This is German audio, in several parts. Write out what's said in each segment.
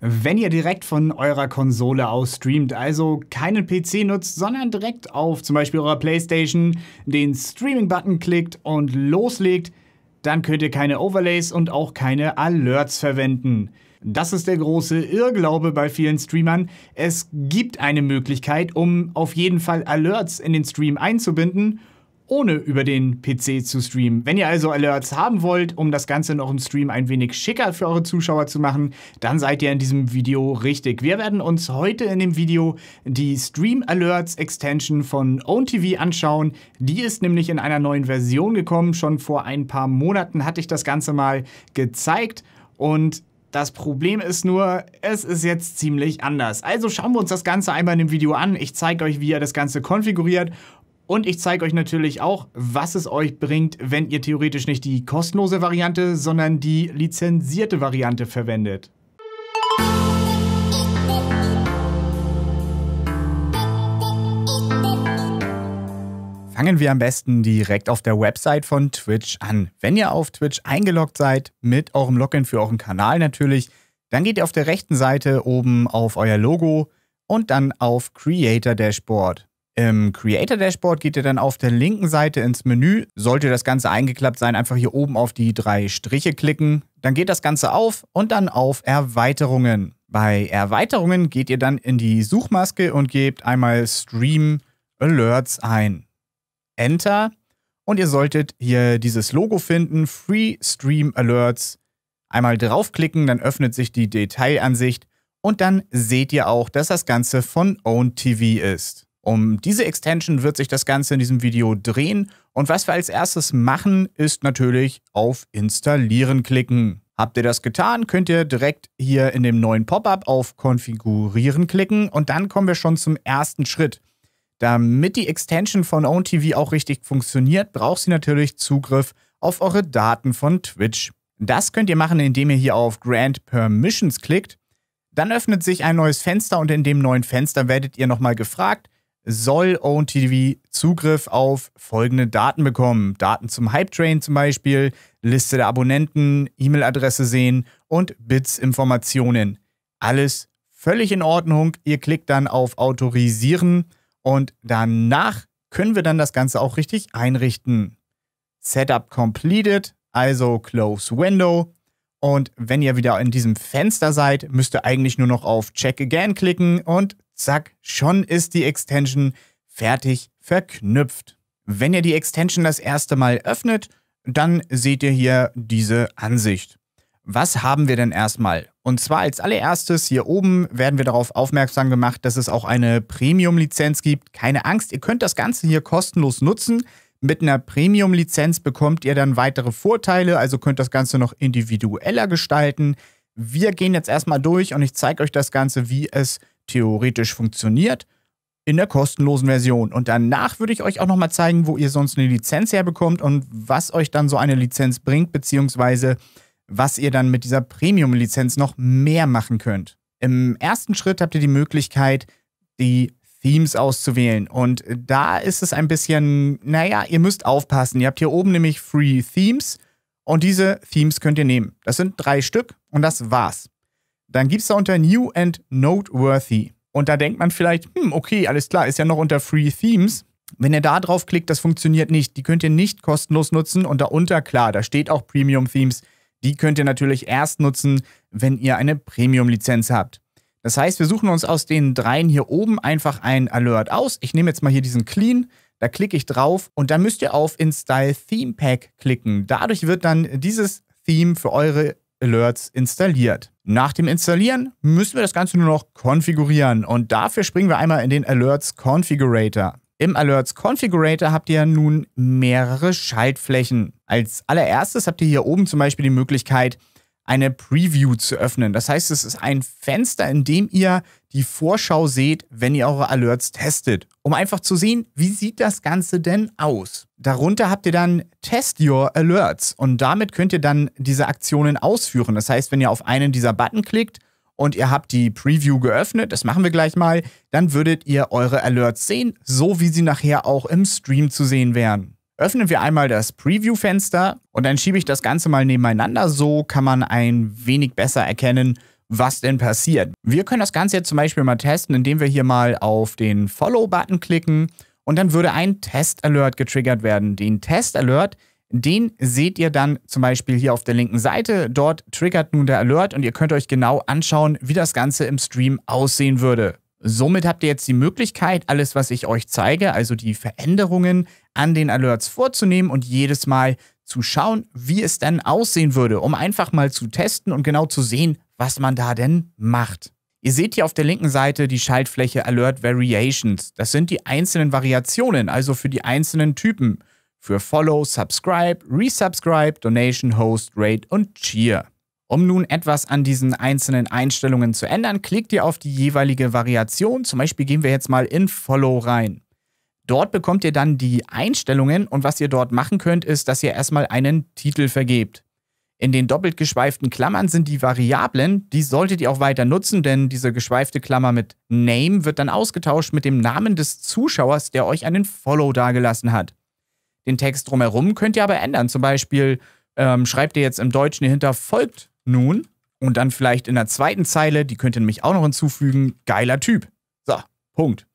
wenn ihr direkt von eurer Konsole aus streamt, also keinen PC nutzt, sondern direkt auf zum Beispiel eurer Playstation den Streaming-Button klickt und loslegt, dann könnt ihr keine Overlays und auch keine Alerts verwenden. Das ist der große Irrglaube bei vielen Streamern. Es gibt eine Möglichkeit, um auf jeden Fall Alerts in den Stream einzubinden ohne über den PC zu streamen. Wenn ihr also Alerts haben wollt, um das Ganze noch im Stream ein wenig schicker für eure Zuschauer zu machen, dann seid ihr in diesem Video richtig. Wir werden uns heute in dem Video die Stream Alerts Extension von OwnTV anschauen. Die ist nämlich in einer neuen Version gekommen. Schon vor ein paar Monaten hatte ich das Ganze mal gezeigt und das Problem ist nur, es ist jetzt ziemlich anders. Also schauen wir uns das Ganze einmal in dem Video an. Ich zeige euch, wie ihr das Ganze konfiguriert und ich zeige euch natürlich auch, was es euch bringt, wenn ihr theoretisch nicht die kostenlose Variante, sondern die lizenzierte Variante verwendet. fangen wir am besten direkt auf der Website von Twitch an. Wenn ihr auf Twitch eingeloggt seid, mit eurem Login für euren Kanal natürlich, dann geht ihr auf der rechten Seite oben auf euer Logo und dann auf Creator Dashboard. Im Creator Dashboard geht ihr dann auf der linken Seite ins Menü. Sollte das Ganze eingeklappt sein, einfach hier oben auf die drei Striche klicken. Dann geht das Ganze auf und dann auf Erweiterungen. Bei Erweiterungen geht ihr dann in die Suchmaske und gebt einmal Stream Alerts ein. Enter. Und ihr solltet hier dieses Logo finden, Free Stream Alerts. Einmal draufklicken, dann öffnet sich die Detailansicht und dann seht ihr auch, dass das Ganze von OwnTV ist. Um diese Extension wird sich das Ganze in diesem Video drehen. Und was wir als erstes machen, ist natürlich auf Installieren klicken. Habt ihr das getan, könnt ihr direkt hier in dem neuen Pop-up auf Konfigurieren klicken und dann kommen wir schon zum ersten Schritt. Damit die Extension von OwnTV auch richtig funktioniert, braucht sie natürlich Zugriff auf eure Daten von Twitch. Das könnt ihr machen, indem ihr hier auf Grant Permissions klickt. Dann öffnet sich ein neues Fenster und in dem neuen Fenster werdet ihr nochmal gefragt, soll OwnTV Zugriff auf folgende Daten bekommen. Daten zum Hype Train zum Beispiel, Liste der Abonnenten, E-Mail-Adresse sehen und Bits-Informationen. Alles völlig in Ordnung. Ihr klickt dann auf Autorisieren und danach können wir dann das Ganze auch richtig einrichten. Setup completed, also Close Window. Und wenn ihr wieder in diesem Fenster seid, müsst ihr eigentlich nur noch auf Check Again klicken und zack, schon ist die Extension fertig verknüpft. Wenn ihr die Extension das erste Mal öffnet, dann seht ihr hier diese Ansicht. Was haben wir denn erstmal? Und zwar als allererstes hier oben werden wir darauf aufmerksam gemacht, dass es auch eine Premium-Lizenz gibt. Keine Angst, ihr könnt das Ganze hier kostenlos nutzen. Mit einer Premium-Lizenz bekommt ihr dann weitere Vorteile, also könnt das Ganze noch individueller gestalten. Wir gehen jetzt erstmal durch und ich zeige euch das Ganze, wie es funktioniert theoretisch funktioniert, in der kostenlosen Version. Und danach würde ich euch auch nochmal zeigen, wo ihr sonst eine Lizenz herbekommt und was euch dann so eine Lizenz bringt, beziehungsweise was ihr dann mit dieser Premium-Lizenz noch mehr machen könnt. Im ersten Schritt habt ihr die Möglichkeit, die Themes auszuwählen. Und da ist es ein bisschen, naja, ihr müsst aufpassen. Ihr habt hier oben nämlich Free Themes und diese Themes könnt ihr nehmen. Das sind drei Stück und das war's. Dann gibt es da unter New and Noteworthy. Und da denkt man vielleicht, hm, okay, alles klar, ist ja noch unter Free Themes. Wenn ihr da drauf klickt, das funktioniert nicht. Die könnt ihr nicht kostenlos nutzen. Und darunter, klar, da steht auch Premium Themes. Die könnt ihr natürlich erst nutzen, wenn ihr eine Premium-Lizenz habt. Das heißt, wir suchen uns aus den dreien hier oben einfach einen Alert aus. Ich nehme jetzt mal hier diesen Clean. Da klicke ich drauf und dann müsst ihr auf Install Theme Pack klicken. Dadurch wird dann dieses Theme für eure Alerts installiert. Nach dem Installieren müssen wir das Ganze nur noch konfigurieren und dafür springen wir einmal in den Alerts Configurator. Im Alerts Configurator habt ihr nun mehrere Schaltflächen. Als allererstes habt ihr hier oben zum Beispiel die Möglichkeit, eine Preview zu öffnen. Das heißt, es ist ein Fenster, in dem ihr die Vorschau seht, wenn ihr eure Alerts testet, um einfach zu sehen, wie sieht das Ganze denn aus. Darunter habt ihr dann Test Your Alerts und damit könnt ihr dann diese Aktionen ausführen. Das heißt, wenn ihr auf einen dieser Button klickt und ihr habt die Preview geöffnet, das machen wir gleich mal, dann würdet ihr eure Alerts sehen, so wie sie nachher auch im Stream zu sehen wären. Öffnen wir einmal das Preview-Fenster und dann schiebe ich das Ganze mal nebeneinander. So kann man ein wenig besser erkennen, was denn passiert. Wir können das Ganze jetzt zum Beispiel mal testen, indem wir hier mal auf den Follow-Button klicken und dann würde ein Test-Alert getriggert werden. Den Test-Alert, den seht ihr dann zum Beispiel hier auf der linken Seite. Dort triggert nun der Alert und ihr könnt euch genau anschauen, wie das Ganze im Stream aussehen würde. Somit habt ihr jetzt die Möglichkeit, alles, was ich euch zeige, also die Veränderungen an den Alerts vorzunehmen und jedes Mal zu schauen, wie es dann aussehen würde, um einfach mal zu testen und genau zu sehen, was man da denn macht. Ihr seht hier auf der linken Seite die Schaltfläche Alert Variations. Das sind die einzelnen Variationen, also für die einzelnen Typen. Für Follow, Subscribe, Resubscribe, Donation, Host, Rate und Cheer. Um nun etwas an diesen einzelnen Einstellungen zu ändern, klickt ihr auf die jeweilige Variation. Zum Beispiel gehen wir jetzt mal in Follow rein. Dort bekommt ihr dann die Einstellungen und was ihr dort machen könnt, ist, dass ihr erstmal einen Titel vergebt. In den doppelt geschweiften Klammern sind die Variablen, die solltet ihr auch weiter nutzen, denn diese geschweifte Klammer mit Name wird dann ausgetauscht mit dem Namen des Zuschauers, der euch einen Follow dagelassen hat. Den Text drumherum könnt ihr aber ändern. Zum Beispiel ähm, schreibt ihr jetzt im Deutschen hinter folgt nun und dann vielleicht in der zweiten Zeile, die könnt ihr nämlich auch noch hinzufügen, geiler Typ. So, Punkt.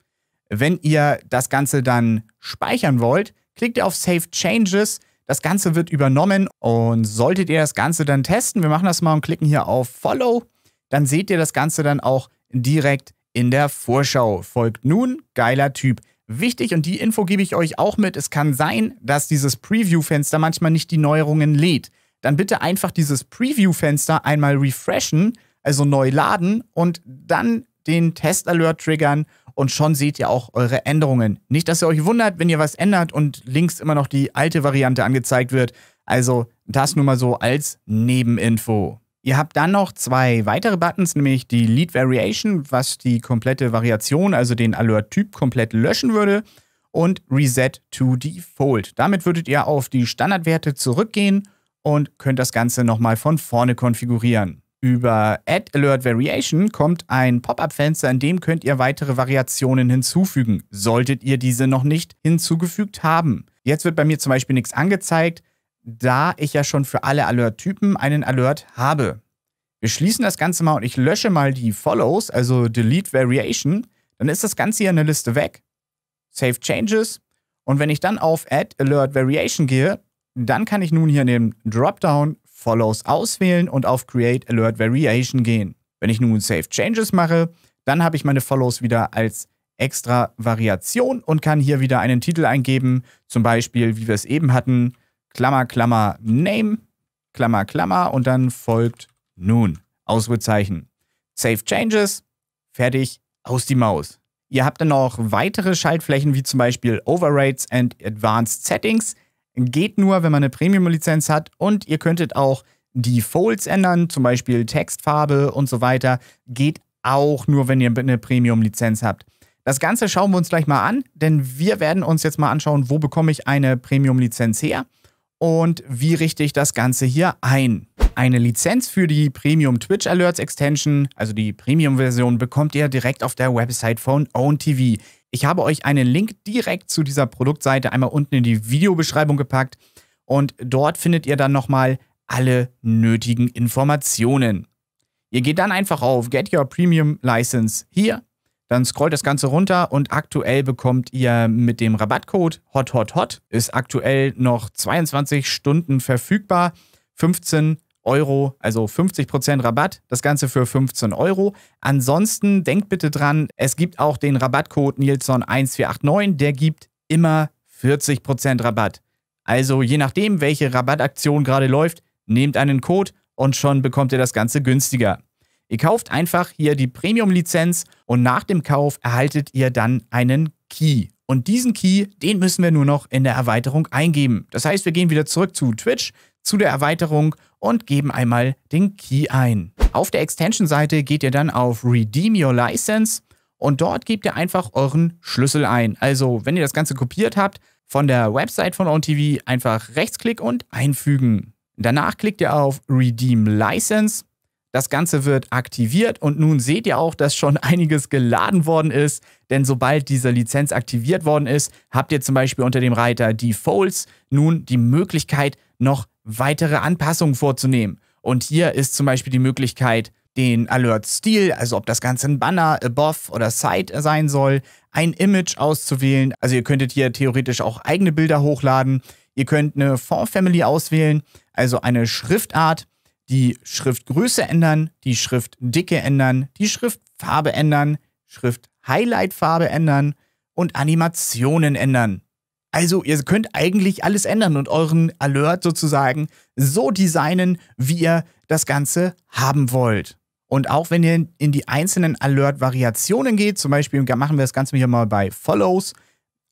Wenn ihr das Ganze dann speichern wollt, klickt ihr auf Save Changes, das Ganze wird übernommen und solltet ihr das Ganze dann testen, wir machen das mal und klicken hier auf Follow, dann seht ihr das Ganze dann auch direkt in der Vorschau. Folgt nun, geiler Typ. Wichtig und die Info gebe ich euch auch mit, es kann sein, dass dieses Preview-Fenster manchmal nicht die Neuerungen lädt. Dann bitte einfach dieses Preview-Fenster einmal refreshen, also neu laden und dann den Test-Alert triggern und schon seht ihr auch eure Änderungen. Nicht, dass ihr euch wundert, wenn ihr was ändert und links immer noch die alte Variante angezeigt wird. Also das nur mal so als Nebeninfo. Ihr habt dann noch zwei weitere Buttons, nämlich die Lead Variation, was die komplette Variation, also den Alert-Typ, komplett löschen würde, und Reset to Default. Damit würdet ihr auf die Standardwerte zurückgehen und könnt das Ganze nochmal von vorne konfigurieren. Über Add Alert Variation kommt ein Pop-up-Fenster, in dem könnt ihr weitere Variationen hinzufügen, solltet ihr diese noch nicht hinzugefügt haben. Jetzt wird bei mir zum Beispiel nichts angezeigt, da ich ja schon für alle Alert-Typen einen Alert habe. Wir schließen das Ganze mal und ich lösche mal die Follows, also Delete Variation. Dann ist das Ganze hier in der Liste weg. Save Changes. Und wenn ich dann auf Add Alert Variation gehe, dann kann ich nun hier in dem Dropdown Follows auswählen und auf Create Alert Variation gehen. Wenn ich nun Save Changes mache, dann habe ich meine Follows wieder als extra Variation und kann hier wieder einen Titel eingeben, zum Beispiel, wie wir es eben hatten, Klammer, Klammer, Name, Klammer, Klammer und dann folgt nun, Ausrufezeichen. Save Changes, fertig, aus die Maus. Ihr habt dann noch weitere Schaltflächen wie zum Beispiel Overrates and Advanced Settings. Geht nur, wenn man eine Premium-Lizenz hat und ihr könntet auch die Folds ändern, zum Beispiel Textfarbe und so weiter. Geht auch nur, wenn ihr eine Premium-Lizenz habt. Das Ganze schauen wir uns gleich mal an, denn wir werden uns jetzt mal anschauen, wo bekomme ich eine Premium-Lizenz her und wie richte ich das Ganze hier ein. Eine Lizenz für die Premium Twitch Alerts Extension, also die Premium-Version, bekommt ihr direkt auf der Website von OwnTV. Ich habe euch einen Link direkt zu dieser Produktseite einmal unten in die Videobeschreibung gepackt und dort findet ihr dann nochmal alle nötigen Informationen. Ihr geht dann einfach auf Get Your Premium License hier, dann scrollt das Ganze runter und aktuell bekommt ihr mit dem Rabattcode HOTHOTHOT, ist aktuell noch 22 Stunden verfügbar, 15 Euro, also 50% Rabatt, das Ganze für 15 Euro. Ansonsten denkt bitte dran, es gibt auch den Rabattcode Nilsson1489, der gibt immer 40% Rabatt. Also je nachdem, welche Rabattaktion gerade läuft, nehmt einen Code und schon bekommt ihr das Ganze günstiger. Ihr kauft einfach hier die Premium-Lizenz und nach dem Kauf erhaltet ihr dann einen Key. Und diesen Key, den müssen wir nur noch in der Erweiterung eingeben. Das heißt, wir gehen wieder zurück zu Twitch, zu der Erweiterung und geben einmal den Key ein. Auf der Extension-Seite geht ihr dann auf Redeem Your License und dort gebt ihr einfach euren Schlüssel ein. Also, wenn ihr das Ganze kopiert habt, von der Website von OnTV einfach rechtsklick und einfügen. Danach klickt ihr auf Redeem License das Ganze wird aktiviert und nun seht ihr auch, dass schon einiges geladen worden ist, denn sobald diese Lizenz aktiviert worden ist, habt ihr zum Beispiel unter dem Reiter Defaults nun die Möglichkeit, noch weitere Anpassungen vorzunehmen. Und hier ist zum Beispiel die Möglichkeit, den Alert-Stil, also ob das Ganze ein Banner, Above oder Side sein soll, ein Image auszuwählen. Also ihr könntet hier theoretisch auch eigene Bilder hochladen. Ihr könnt eine Font-Family auswählen, also eine Schriftart die Schriftgröße ändern, die Schriftdicke ändern, die Schriftfarbe ändern, Schrift-Highlight-Farbe ändern und Animationen ändern. Also ihr könnt eigentlich alles ändern und euren Alert sozusagen so designen, wie ihr das Ganze haben wollt. Und auch wenn ihr in die einzelnen Alert-Variationen geht, zum Beispiel machen wir das Ganze hier mal bei Follows,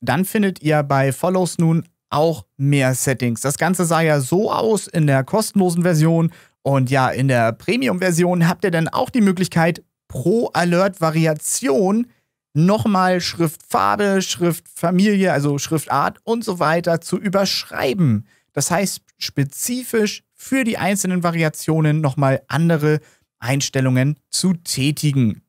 dann findet ihr bei Follows nun auch mehr Settings. Das Ganze sah ja so aus in der kostenlosen Version und ja, in der Premium-Version habt ihr dann auch die Möglichkeit, pro Alert-Variation nochmal Schriftfarbe, Schriftfamilie, also Schriftart und so weiter zu überschreiben. Das heißt, spezifisch für die einzelnen Variationen nochmal andere Einstellungen zu tätigen.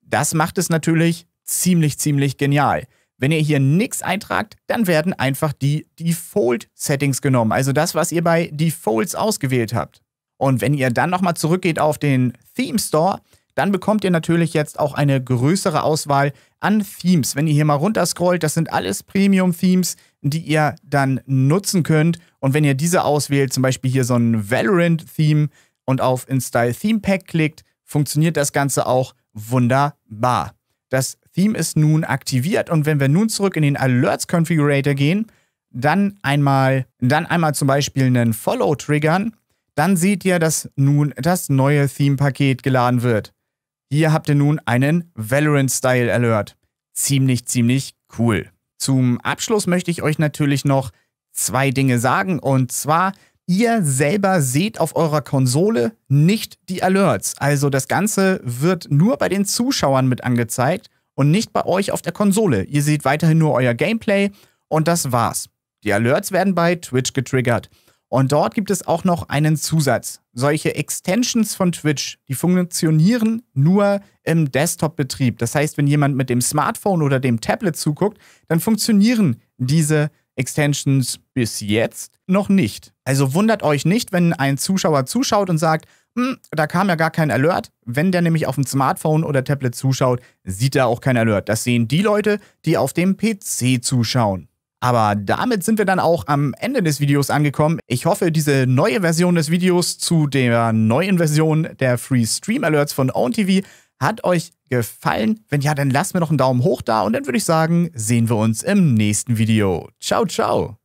Das macht es natürlich ziemlich, ziemlich genial. Wenn ihr hier nichts eintragt, dann werden einfach die Default-Settings genommen, also das, was ihr bei Defaults ausgewählt habt. Und wenn ihr dann nochmal zurückgeht auf den Theme Store, dann bekommt ihr natürlich jetzt auch eine größere Auswahl an Themes. Wenn ihr hier mal runterscrollt, das sind alles Premium-Themes, die ihr dann nutzen könnt. Und wenn ihr diese auswählt, zum Beispiel hier so ein Valorant-Theme und auf Install Theme Pack klickt, funktioniert das Ganze auch wunderbar. Das Theme ist nun aktiviert und wenn wir nun zurück in den Alerts Configurator gehen, dann einmal, dann einmal zum Beispiel einen Follow triggern dann seht ihr, dass nun das neue Theme-Paket geladen wird. Hier habt ihr nun einen Valorant-Style-Alert. Ziemlich, ziemlich cool. Zum Abschluss möchte ich euch natürlich noch zwei Dinge sagen. Und zwar, ihr selber seht auf eurer Konsole nicht die Alerts. Also das Ganze wird nur bei den Zuschauern mit angezeigt und nicht bei euch auf der Konsole. Ihr seht weiterhin nur euer Gameplay und das war's. Die Alerts werden bei Twitch getriggert. Und dort gibt es auch noch einen Zusatz. Solche Extensions von Twitch, die funktionieren nur im Desktop-Betrieb. Das heißt, wenn jemand mit dem Smartphone oder dem Tablet zuguckt, dann funktionieren diese Extensions bis jetzt noch nicht. Also wundert euch nicht, wenn ein Zuschauer zuschaut und sagt, hm, da kam ja gar kein Alert. Wenn der nämlich auf dem Smartphone oder Tablet zuschaut, sieht er auch kein Alert. Das sehen die Leute, die auf dem PC zuschauen. Aber damit sind wir dann auch am Ende des Videos angekommen. Ich hoffe, diese neue Version des Videos zu der neuen Version der Free Stream Alerts von OwnTV hat euch gefallen. Wenn ja, dann lasst mir noch einen Daumen hoch da und dann würde ich sagen, sehen wir uns im nächsten Video. Ciao, ciao!